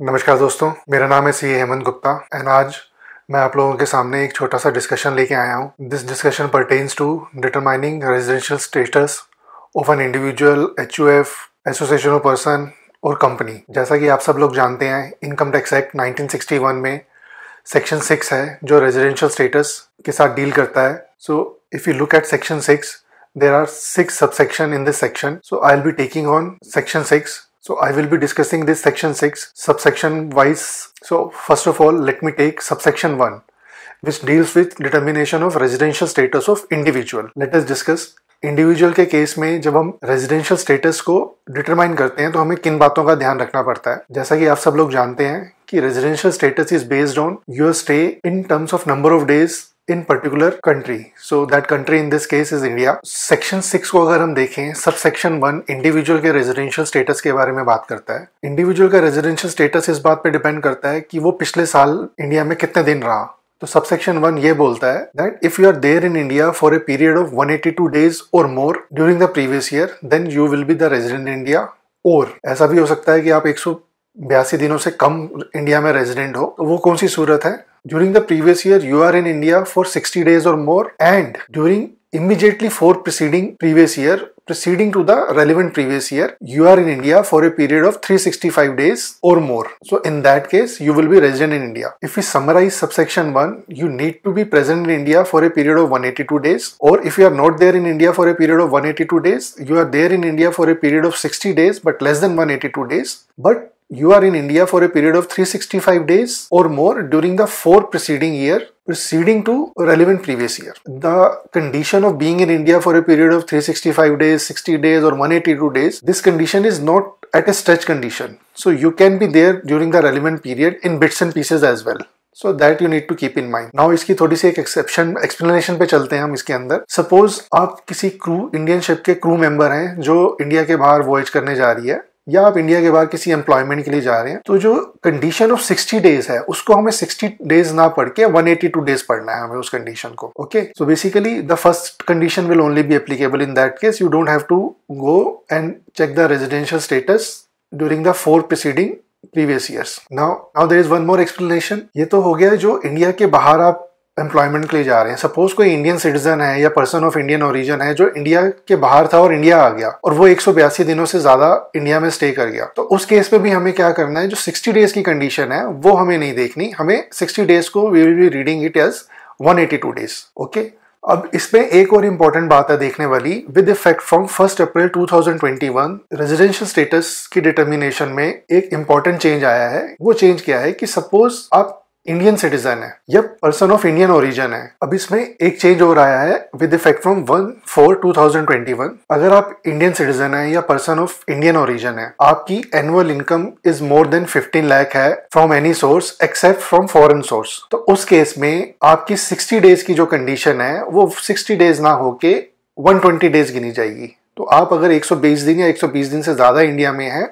नमस्कार दोस्तों मेरा नाम है सी हेमंत गुप्ता एंड आज मैं आप लोगों के सामने एक छोटा सा डिस्कशन लेके आया हूँ this discussion pertains to determining residential status of an individual H U F association of person और कंपनी जैसा कि आप सब लोग जानते हैं इनकम टैक्स एक्ट 1961 में सेक्शन सिक्स है जो रेजिडेंशियल स्टेटस के साथ डील करता है so if you look at section six there are six subsection in this section so I will be taking on section six So I will be discussing this section 6 subsection wise. So first of all let me take subsection 1 which deals with determination of residential status of individual. Let us discuss individual के case में जब हम residential status को determine करते हैं तो हमें किन बातों का ध्यान रखना पड़ता है जैसा कि आप सब लोग जानते हैं कि residential status is based on your stay in terms of number of days in particular country so that country in this case is India section six को अगर हम देखें सब सेक्शन वन इंडिविजुअल के रेजिडेंशियल स्टेटस के बारे में बात करता है इंडिविजुअल का रेजिडेंशियल स्टेटस इस बात पे डिपेंड करता है कि वो पिछले साल इंडिया में कितने दिन रहा तो सब सेक्शन वन ये बोलता है that if you are there in India for a period of 182 days और more during the previous year then you will be the resident India और ऐसा भी हो सकता है कि आप एक दिनों से कम इंडिया में रेजिडेंट हो तो वो कौन सी सूरत है during the previous year you are in India for 60 days or more and during immediately for preceding previous year preceding to the relevant previous year you are in india for a period of 365 days or more so in that case you will be resident in india if we summarize subsection 1 you need to be present in india for a period of 182 days or if you are not there in india for a period of 182 days you are there in india for a period of 60 days but less than 182 days but you are in India for a period of 365 days or more during the four preceding year preceding to relevant previous year. The condition of being in India for a period of 365 days, 60 days or 182 days, this condition is not at a stretch condition. So you can be there during the relevant period in bits and pieces as well. So that you need to keep in mind now इसकी थोड़ी सी एक exception explanation पे चलते हैं हम इसके अंदर suppose आप किसी क्रू इंडियन शिप के क्रू मेंबर हैं जो इंडिया के बाहर वॉयज करने जा रही है या आप इंडिया के बाहर किसी एम्प्लॉयमेंट के लिए जा रहे हैं तो जो कंडीशन ऑफ 60 डेज है उसको हमें 60 डेज ना पढ़ के 182 डेज पढ़ना है हमें उस कंडीशन को okay so basically the first condition will only be applicable in that case you don't have to go and check the residential status during the four preceding previous years now now there is one more explanation ये तो हो गया जो India के बाहर आप employment के लिए जा रहे हैं सपोज कोई इंडियन सिटीजन है या पर्सन ऑफ इंडियन ओरिजन है जो इंडिया के बाहर था और इंडिया आ गया और वो एक दिनों से ज्यादा इंडिया में स्टे कर गया तो उस केस पे भी हमें क्या करना है जो 60 डेज की कंडीशन है वो हमें नहीं देखनी हमें 60 डेज को we will be reading it as 182 days okay अब इसमें एक और इम्पॉर्टेंट बात है देखने वाली with effect from first April 2021 residential status की डिटर्मिनेशन में एक इम्पॉर्टेंट चेंज आया है वो चेंज क्या है कि सपोज आप इंडियन सिटीजन है या पर्सन ऑफ इंडियन ओरिजिन है अब इसमें एक चेंज हो रहा है with effect from one four two thousand twenty one अगर आप इंडियन सिटीजन है या पर्सन ऑफ इंडियन ओरिजिन है आपकी annual income is more than fifteen lakh है from any source except from foreign source तो उस केस में आपकी सिक्सटी डेज की जो कंडीशन है वो सिक्सटी डेज ना होके वन ट्वेंटी डेज गिनी जाएगी तो आप अगर 120 दिन या 120 दिन से ज़्यादा इंडिया में हैं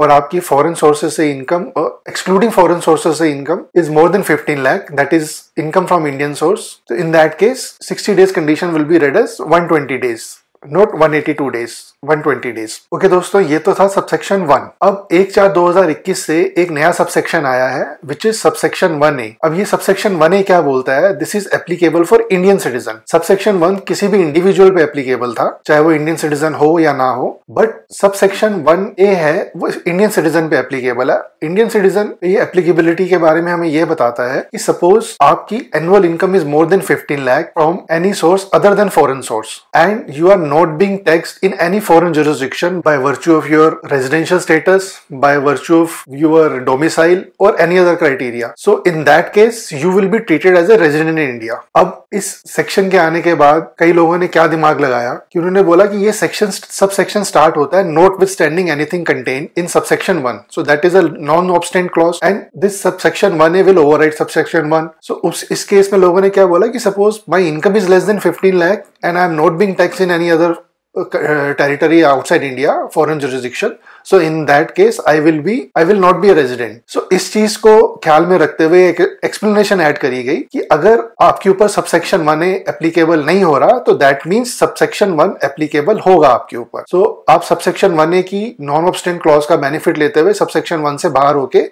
और आपकी फॉरेन सोर्सेज से इनकम एक्सक्लूडिंग फॉरेन सोर्सेज से income is more than 15 lakh that is income from Indian source in that case 60 days condition will be read as 120 days not 182 days 120 days okay okay, दोस्तों ये तो था subsection one अब एक चार 2021 से एक नया सबसेक्शन आया है which is subsection one A अब ये सबसेक्शन वन ए क्या बोलता है this is applicable for Indian citizen subsection one किसी भी इंडिविजुअल पे एप्लीकेबल था चाहे वो इंडियन सिटीजन हो या ना हो बट सबसेक्शन वन ए है वो इंडियन सिटीजन पे एप्लीकेबल है इंडियन सिटीजन ये एप्लीकेबिलिटी के बारे में हमें ये बताता है कि सपोज आपकी annual income is more than fifteen lakh from any source other than foreign source and you are not being tax in any foreign jurisdiction by virtue of your residential status, by virtue of your domicile or any other criteria. So in that case, you will be treated as a resident in India. अब इस section के आने के बाद कई लोगों ने क्या दिमाग लगाया कि section subsection start होता है notwithstanding anything contained in subsection one. So that is a non-obstant clause and this subsection one will override subsection one. So उस this case में लोगों ने suppose my income is less than 15 lakh and I am not being taxed in any other uh, outside India foreign foreign so in that case I will be I will not be be resident so इस चीज को ख्याल में रखते हुए एक explanation add करी गई कि अगर आपके ऊपर सबसेक्शन वन एप्लीकेबल नहीं हो रहा तो that means subsection one applicable होगा आपके ऊपर सो so, आप सबसेक्शन वन ए की नॉन ऑब्स्टेंट क्लॉज का बेनिफिट लेते हुए सबसेक्शन वन से बाहर होके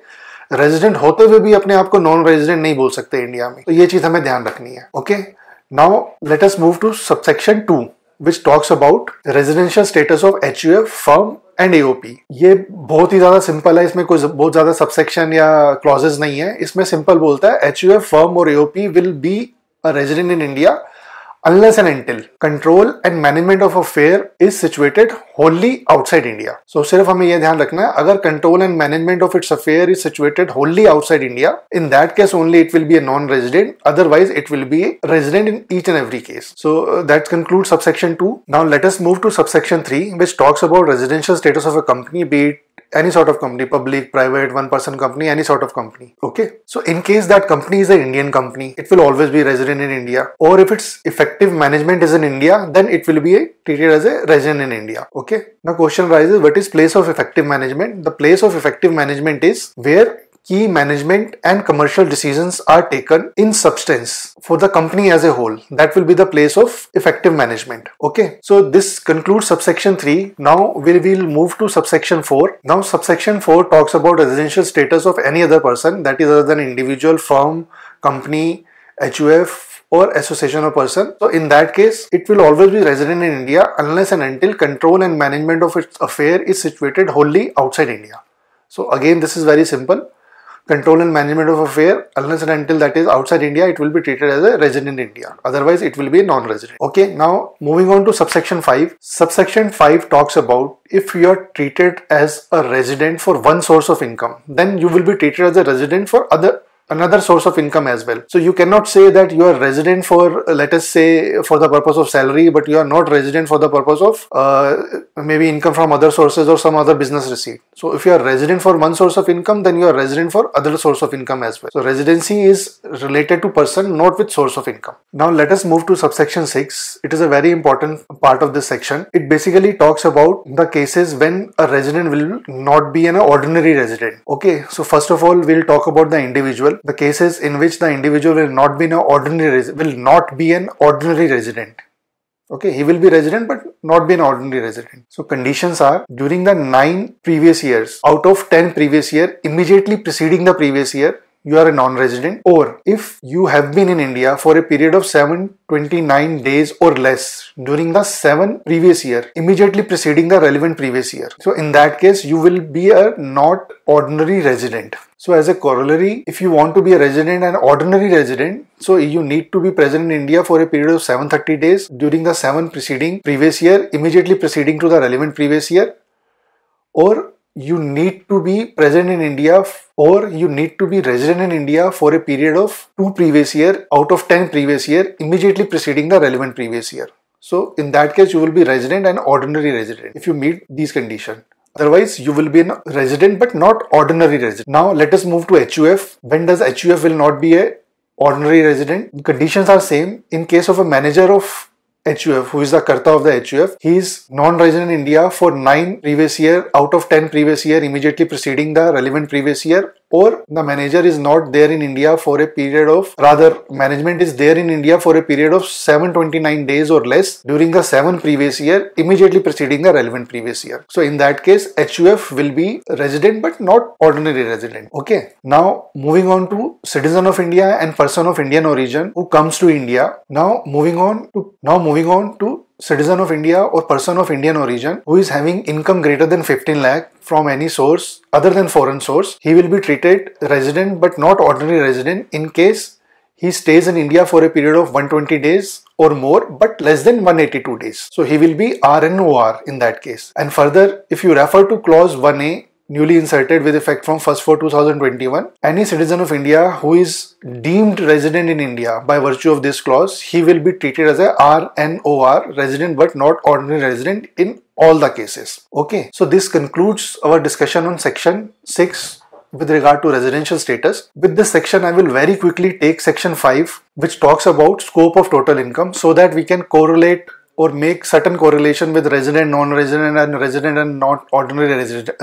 रेजिडेंट होते हुए भी अपने आप को नॉन रेजिडेंट नहीं बोल सकते इंडिया में तो ये चीज हमें ध्यान रखनी है okay now let move to subsection two which talks about residential status of HUF firm and AOP ये बहुत ही ज्यादा सिंपल है इसमें कोई बहुत ज्यादा सबसेक्शन या क्लॉजेज नहीं है इसमें सिंपल बोलता है एच यू एफ फर्म और AOP will be a resident in India unless and until control and management of affair is situated wholly outside India. So सिर्फ हमें यह ध्यान रखना है अगर control and management of its affair is situated wholly outside India, in that case only it will be a non-resident. Otherwise, it will be a resident in each and every case. So uh, that concludes subsection two. Now let us move to subsection three, which talks about residential status of a company, be it any sort of company, public, private, one person company, any sort of company. Okay. So in case that company is an Indian company, it will always be resident in India. Or if its effective management is in India, then it will be a, treated as a resident in India. Okay. Now question arises, what is place of effective management? The place of effective management is where key management and commercial decisions are taken in substance for the company as a whole. That will be the place of effective management. Okay, so this concludes subsection 3. Now we will move to subsection 4. Now subsection 4 talks about residential status of any other person that is other than individual, firm, company, HUF, or association of person. So in that case, it will always be resident in India unless and until control and management of its affair is situated wholly outside India. So again, this is very simple control and management of affair unless and until that is outside India it will be treated as a resident India otherwise it will be non-resident okay now moving on to subsection 5 subsection 5 talks about if you are treated as a resident for one source of income then you will be treated as a resident for other another source of income as well. So you cannot say that you are resident for, let us say, for the purpose of salary, but you are not resident for the purpose of uh, maybe income from other sources or some other business receipt. So if you are resident for one source of income, then you are resident for other source of income as well. So residency is related to person, not with source of income. Now let us move to subsection 6. It is a very important part of this section. It basically talks about the cases when a resident will not be an ordinary resident. Okay, so first of all, we'll talk about the individual the cases in which the individual will not be an ordinary will not be an ordinary resident okay he will be resident but not be an ordinary resident so conditions are during the 9 previous years out of 10 previous year immediately preceding the previous year you are a non-resident or if you have been in India for a period of 729 days or less during the 7 previous year immediately preceding the relevant previous year. So in that case you will be a not ordinary resident. So as a corollary, if you want to be a resident, an ordinary resident, so you need to be present in India for a period of 730 days during the 7 preceding previous year, immediately preceding to the relevant previous year or you need to be present in India or you need to be resident in India for a period of 2 previous year out of 10 previous year immediately preceding the relevant previous year. So in that case you will be resident and ordinary resident if you meet these condition. Otherwise you will be a resident but not ordinary resident. Now let us move to HUF. When does HUF will not be a ordinary resident? conditions are same. In case of a manager of HUF, who is the Karta of the HUF. He is non-resident in India for 9 previous year out of 10 previous year immediately preceding the relevant previous year or the manager is not there in India for a period of rather management is there in India for a period of 729 days or less during the 7 previous year immediately preceding the relevant previous year. So in that case HUF will be resident but not ordinary resident. Okay. Now moving on to citizen of India and person of Indian origin who comes to India. Now moving on to now moving on to citizen of India or person of Indian origin who is having income greater than 15 lakh from any source other than foreign source, he will be treated resident but not ordinary resident in case he stays in India for a period of 120 days or more but less than 182 days. So he will be RNOR in that case. And further, if you refer to clause 1A newly inserted with effect from 1st 4 2021 any citizen of india who is deemed resident in india by virtue of this clause he will be treated as a rnor resident but not ordinary resident in all the cases okay so this concludes our discussion on section 6 with regard to residential status. With this section, I will very quickly take section 5, which talks about scope of total income so that we can correlate or make certain correlation with resident, non-resident and resident and not ordinary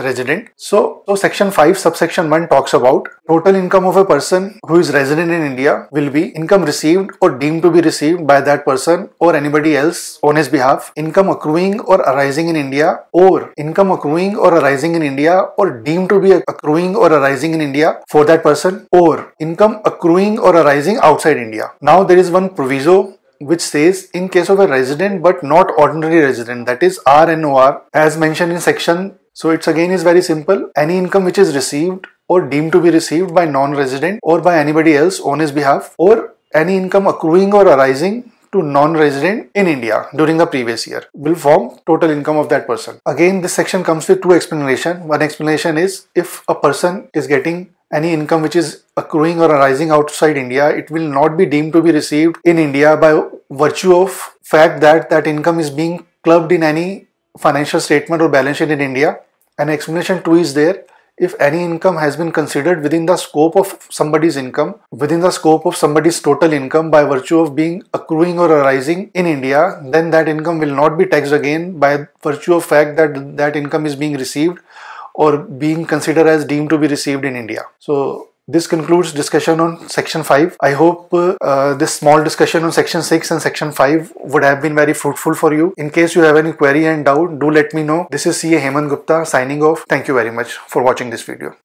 resident. So, so section 5 subsection 1 talks about total income of a person who is resident in India will be income received or deemed to be received by that person or anybody else on his behalf, income accruing or arising in India or income accruing or arising in India or deemed to be accruing or arising in India for that person or income accruing or arising outside India. Now there is one proviso which says in case of a resident but not ordinary resident that is RNOR as mentioned in section so it's again is very simple any income which is received or deemed to be received by non-resident or by anybody else on his behalf or any income accruing or arising to non-resident in India during the previous year will form total income of that person. Again, this section comes with two explanation. One explanation is if a person is getting any income which is accruing or arising outside India, it will not be deemed to be received in India by virtue of fact that that income is being clubbed in any financial statement or balance sheet in India. An explanation two is there. If any income has been considered within the scope of somebody's income, within the scope of somebody's total income by virtue of being accruing or arising in India, then that income will not be taxed again by virtue of fact that that income is being received or being considered as deemed to be received in India. So this concludes discussion on section 5 i hope uh, uh, this small discussion on section 6 and section 5 would have been very fruitful for you in case you have any query and doubt do let me know this is ca heman gupta signing off thank you very much for watching this video